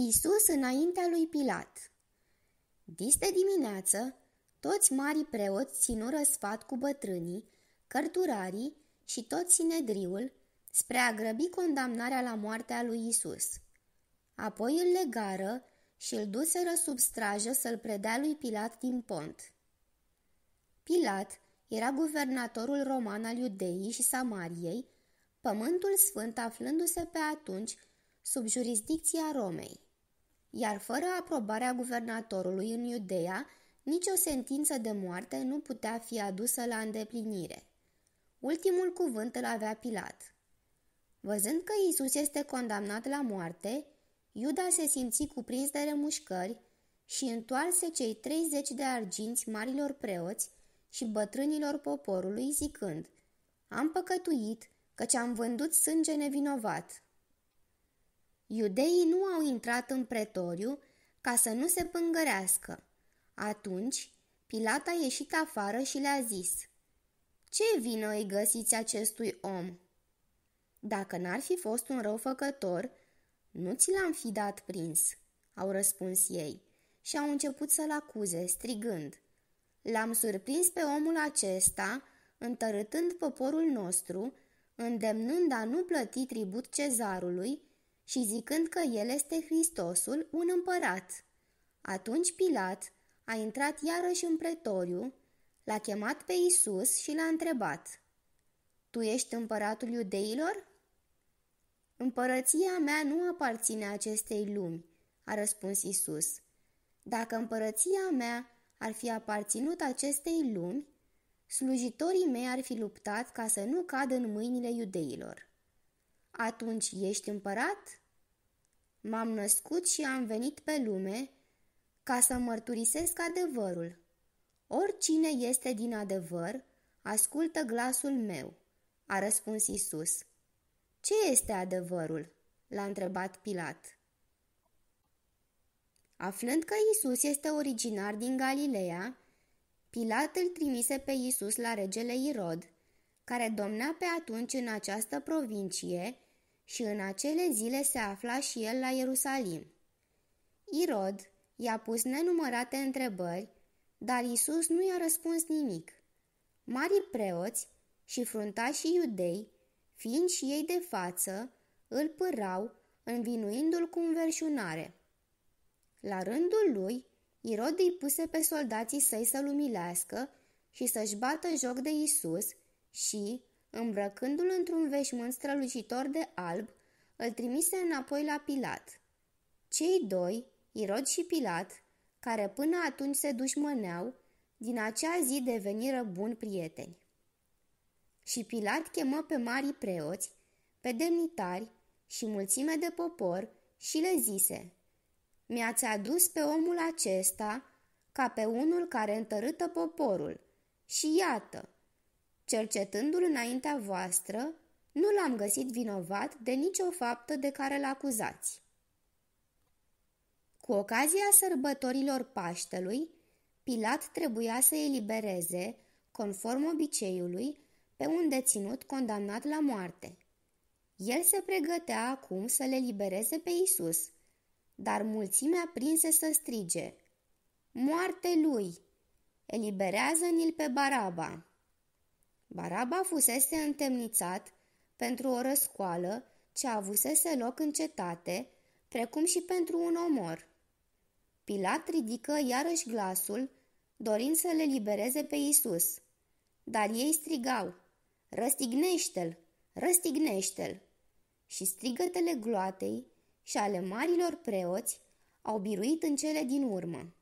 Isus înaintea lui Pilat Diste dimineață, toți mari preoți ținură sfat cu bătrânii, cărturarii și tot sinedriul spre a grăbi condamnarea la moartea lui Isus. Apoi îl legară și îl duseră sub strajă să-l predea lui Pilat din pont. Pilat era guvernatorul roman al Iudeii și Samariei, pământul sfânt aflându-se pe atunci sub jurisdicția Romei iar fără aprobarea guvernatorului în Iudeea, nicio sentință de moarte nu putea fi adusă la îndeplinire. Ultimul cuvânt îl avea Pilat. Văzând că Isus este condamnat la moarte, Iuda se simți cuprins de remușcări și întoarse cei 30 de arginți marilor preoți și bătrânilor poporului zicând, Am păcătuit, căci am vândut sânge nevinovat. Iudeii nu au intrat în pretoriu ca să nu se pângărească. Atunci, Pilat a ieșit afară și le-a zis, Ce vină îi găsiți acestui om?" Dacă n-ar fi fost un răufăcător, nu ți l-am fi dat prins," au răspuns ei și au început să-l acuze, strigând, L-am surprins pe omul acesta, întărâtând poporul nostru, îndemnând a nu plăti tribut cezarului și zicând că el este Hristosul, un împărat. Atunci Pilat a intrat iarăși în pretoriu, l-a chemat pe Isus și l-a întrebat, Tu ești împăratul iudeilor?" Împărăția mea nu aparține acestei lumi," a răspuns Isus. Dacă împărăția mea ar fi aparținut acestei lumi, slujitorii mei ar fi luptat ca să nu cadă în mâinile iudeilor atunci ești împărat? M-am născut și am venit pe lume ca să mărturisesc adevărul. Oricine este din adevăr, ascultă glasul meu, a răspuns Isus. Ce este adevărul? l-a întrebat Pilat. Aflând că Isus este originar din Galileea, Pilat îl trimise pe Isus la regele Irod, care domnea pe atunci în această provincie și în acele zile se afla și el la Ierusalim. Irod i-a pus nenumărate întrebări, dar Isus nu i-a răspuns nimic. Marii preoți și fruntașii iudei, fiind și ei de față, îl pârau, învinuindu-l cu înverșunare. La rândul lui, Irod îi puse pe soldații săi să-l umilească și să-și bată joc de Isus și, Îmbrăcându-l într-un veșmânt strălucitor de alb, îl trimise înapoi la Pilat. Cei doi, Irod și Pilat, care până atunci se dușmăneau, din acea zi deveniră buni prieteni. Și Pilat chemă pe mari preoți, pe demnitari și mulțime de popor și le zise, Mi-ați adus pe omul acesta ca pe unul care întărâtă poporul și iată, cercetându-l înaintea voastră, nu l-am găsit vinovat de nicio faptă de care l-acuzați. Cu ocazia sărbătorilor Paștelui, Pilat trebuia să elibereze, conform obiceiului, pe un deținut condamnat la moarte. El se pregătea acum să le libereze pe Isus, dar mulțimea prinse să strige, Moarte lui! Eliberează-ni-l pe Baraba!" Baraba fusese întemnițat pentru o răscoală ce avusese loc în cetate, precum și pentru un omor. Pilat ridică iarăși glasul, dorind să le libereze pe Isus. Dar ei strigau, răstignește-l, răstignește-l! Și strigătele gloatei și ale marilor preoți au biruit în cele din urmă.